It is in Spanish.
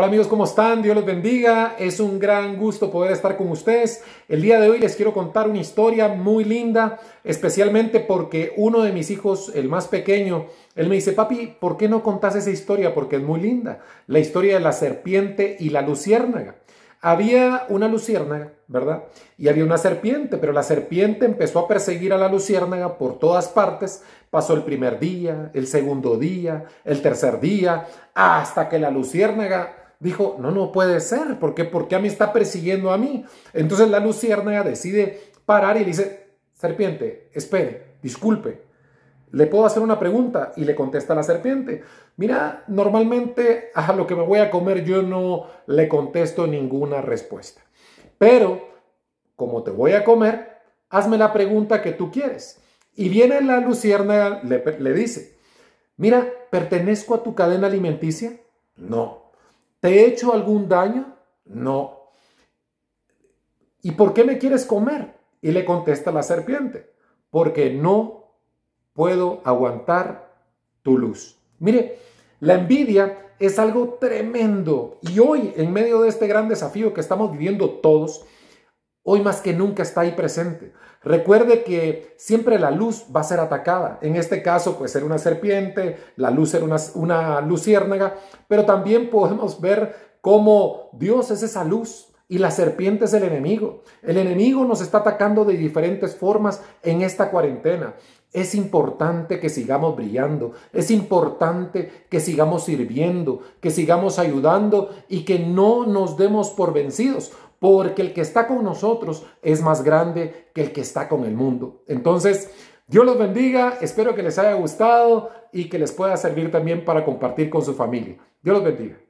Hola amigos, ¿cómo están? Dios los bendiga. Es un gran gusto poder estar con ustedes. El día de hoy les quiero contar una historia muy linda, especialmente porque uno de mis hijos, el más pequeño, él me dice, papi, ¿por qué no contás esa historia? Porque es muy linda. La historia de la serpiente y la luciérnaga. Había una luciérnaga, ¿verdad? Y había una serpiente, pero la serpiente empezó a perseguir a la luciérnaga por todas partes. Pasó el primer día, el segundo día, el tercer día, hasta que la luciérnaga dijo, no, no puede ser, ¿por qué? ¿Por qué me está persiguiendo a mí? Entonces la luciérnaga decide parar y le dice, serpiente, espere, disculpe, le puedo hacer una pregunta y le contesta la serpiente. Mira, normalmente a lo que me voy a comer yo no le contesto ninguna respuesta. Pero, como te voy a comer, hazme la pregunta que tú quieres. Y viene la luciérnaga, le dice, mira, ¿pertenezco a tu cadena alimenticia? No. ¿Te he hecho algún daño? No. ¿Y por qué me quieres comer? Y le contesta la serpiente, porque no puedo aguantar tu luz. Mire, la envidia es algo tremendo y hoy en medio de este gran desafío que estamos viviendo todos, hoy más que nunca está ahí presente. Recuerde que siempre la luz va a ser atacada. En este caso, puede ser una serpiente, la luz era una, una luciérnaga, pero también podemos ver cómo Dios es esa luz y la serpiente es el enemigo. El enemigo nos está atacando de diferentes formas en esta cuarentena. Es importante que sigamos brillando, es importante que sigamos sirviendo, que sigamos ayudando y que no nos demos por vencidos porque el que está con nosotros es más grande que el que está con el mundo. Entonces, Dios los bendiga, espero que les haya gustado y que les pueda servir también para compartir con su familia. Dios los bendiga.